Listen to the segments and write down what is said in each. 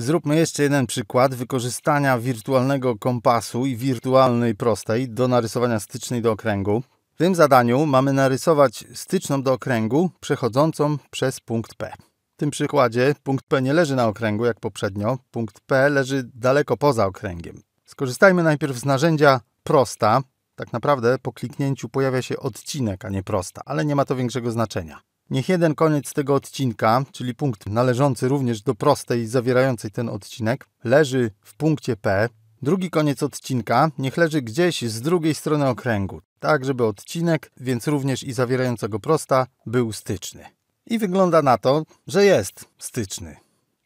Zróbmy jeszcze jeden przykład wykorzystania wirtualnego kompasu i wirtualnej prostej do narysowania stycznej do okręgu. W tym zadaniu mamy narysować styczną do okręgu przechodzącą przez punkt P. W tym przykładzie punkt P nie leży na okręgu jak poprzednio, punkt P leży daleko poza okręgiem. Skorzystajmy najpierw z narzędzia prosta. Tak naprawdę po kliknięciu pojawia się odcinek, a nie prosta, ale nie ma to większego znaczenia. Niech jeden koniec tego odcinka, czyli punkt należący również do prostej zawierającej ten odcinek, leży w punkcie P. Drugi koniec odcinka niech leży gdzieś z drugiej strony okręgu, tak żeby odcinek, więc również i zawierającego prosta, był styczny. I wygląda na to, że jest styczny.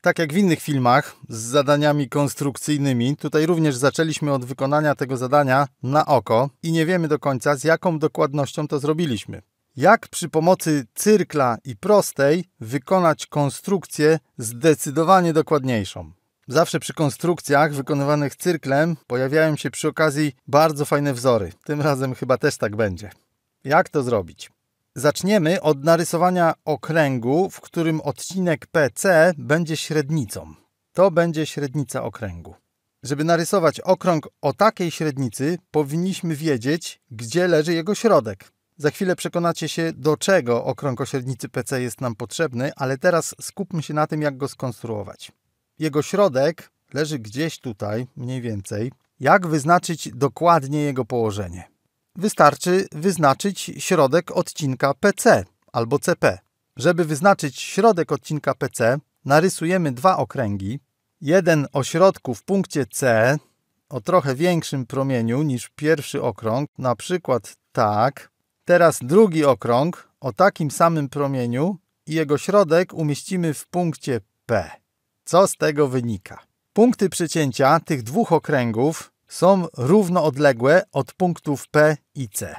Tak jak w innych filmach z zadaniami konstrukcyjnymi, tutaj również zaczęliśmy od wykonania tego zadania na oko i nie wiemy do końca z jaką dokładnością to zrobiliśmy jak przy pomocy cyrkla i prostej wykonać konstrukcję zdecydowanie dokładniejszą. Zawsze przy konstrukcjach wykonywanych cyrklem pojawiają się przy okazji bardzo fajne wzory. Tym razem chyba też tak będzie. Jak to zrobić? Zaczniemy od narysowania okręgu, w którym odcinek PC będzie średnicą. To będzie średnica okręgu. Żeby narysować okrąg o takiej średnicy, powinniśmy wiedzieć, gdzie leży jego środek. Za chwilę przekonacie się, do czego okrąg o średnicy PC jest nam potrzebny, ale teraz skupmy się na tym, jak go skonstruować. Jego środek leży gdzieś tutaj, mniej więcej. Jak wyznaczyć dokładnie jego położenie? Wystarczy wyznaczyć środek odcinka PC albo CP. Żeby wyznaczyć środek odcinka PC, narysujemy dwa okręgi. Jeden o środku w punkcie C o trochę większym promieniu niż pierwszy okrąg, na przykład tak, Teraz drugi okrąg o takim samym promieniu i jego środek umieścimy w punkcie P. Co z tego wynika? Punkty przecięcia tych dwóch okręgów są równoodległe od punktów P i C.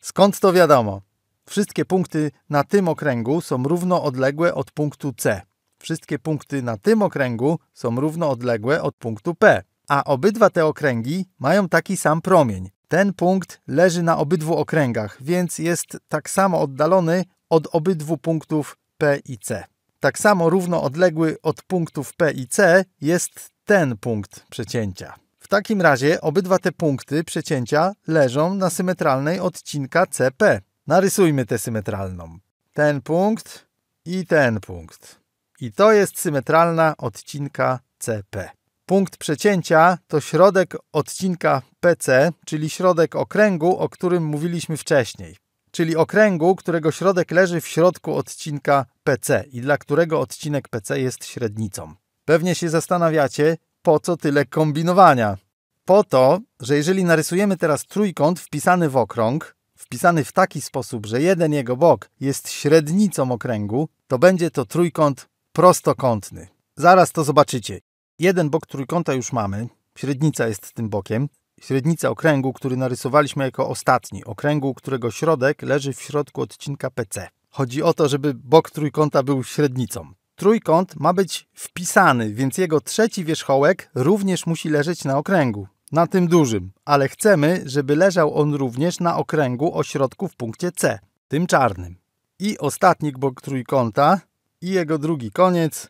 Skąd to wiadomo? Wszystkie punkty na tym okręgu są równoodległe od punktu C. Wszystkie punkty na tym okręgu są równoodległe od punktu P. A obydwa te okręgi mają taki sam promień. Ten punkt leży na obydwu okręgach, więc jest tak samo oddalony od obydwu punktów P i C. Tak samo równo odległy od punktów P i C jest ten punkt przecięcia. W takim razie obydwa te punkty przecięcia leżą na symetralnej odcinka CP. Narysujmy tę symetralną. Ten punkt i ten punkt. I to jest symetralna odcinka CP. Punkt przecięcia to środek odcinka PC, czyli środek okręgu, o którym mówiliśmy wcześniej. Czyli okręgu, którego środek leży w środku odcinka PC i dla którego odcinek PC jest średnicą. Pewnie się zastanawiacie, po co tyle kombinowania? Po to, że jeżeli narysujemy teraz trójkąt wpisany w okrąg, wpisany w taki sposób, że jeden jego bok jest średnicą okręgu, to będzie to trójkąt prostokątny. Zaraz to zobaczycie. Jeden bok trójkąta już mamy, średnica jest tym bokiem. Średnica okręgu, który narysowaliśmy jako ostatni, okręgu, którego środek leży w środku odcinka PC. Chodzi o to, żeby bok trójkąta był średnicą. Trójkąt ma być wpisany, więc jego trzeci wierzchołek również musi leżeć na okręgu, na tym dużym, ale chcemy, żeby leżał on również na okręgu o środku w punkcie C, tym czarnym. I ostatni bok trójkąta i jego drugi koniec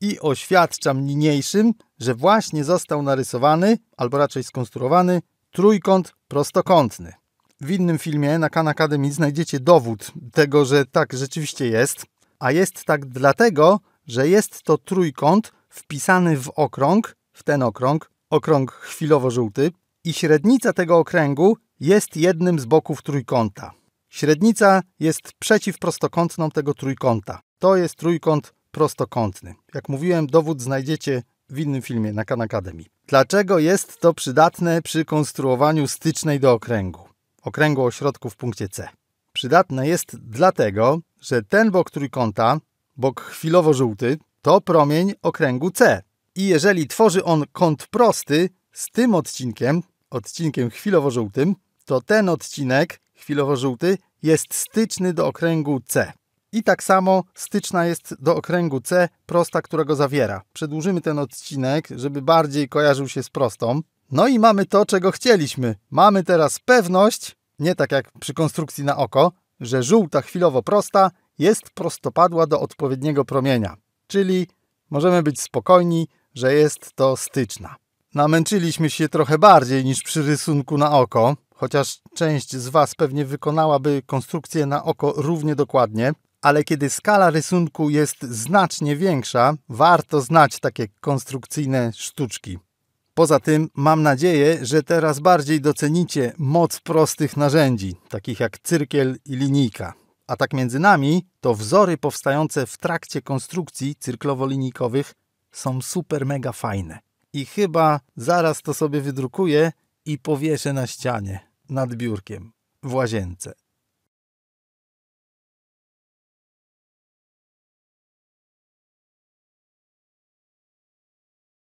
i oświadczam niniejszym, że właśnie został narysowany, albo raczej skonstruowany, trójkąt prostokątny. W innym filmie na Khan Academy znajdziecie dowód tego, że tak rzeczywiście jest, a jest tak dlatego, że jest to trójkąt wpisany w okrąg, w ten okrąg, okrąg chwilowo-żółty, i średnica tego okręgu jest jednym z boków trójkąta. Średnica jest przeciwprostokątną tego trójkąta. To jest trójkąt prostokątny. Jak mówiłem, dowód znajdziecie w innym filmie na Khan Academy. Dlaczego jest to przydatne przy konstruowaniu stycznej do okręgu? Okręgu o środku w punkcie C. Przydatne jest dlatego, że ten bok trójkąta, bok chwilowo żółty, to promień okręgu C. I jeżeli tworzy on kąt prosty z tym odcinkiem, odcinkiem chwilowo żółtym, to ten odcinek chwilowo żółty jest styczny do okręgu C. I tak samo styczna jest do okręgu C prosta, którego zawiera. Przedłużymy ten odcinek, żeby bardziej kojarzył się z prostą. No i mamy to, czego chcieliśmy. Mamy teraz pewność, nie tak jak przy konstrukcji na oko, że żółta chwilowo prosta jest prostopadła do odpowiedniego promienia. Czyli możemy być spokojni, że jest to styczna. Namęczyliśmy się trochę bardziej niż przy rysunku na oko, chociaż część z Was pewnie wykonałaby konstrukcję na oko równie dokładnie, ale kiedy skala rysunku jest znacznie większa, warto znać takie konstrukcyjne sztuczki. Poza tym mam nadzieję, że teraz bardziej docenicie moc prostych narzędzi, takich jak cyrkiel i linijka. A tak między nami, to wzory powstające w trakcie konstrukcji cyrklowo-linijkowych są super mega fajne. I chyba zaraz to sobie wydrukuję i powieszę na ścianie nad biurkiem w łazience.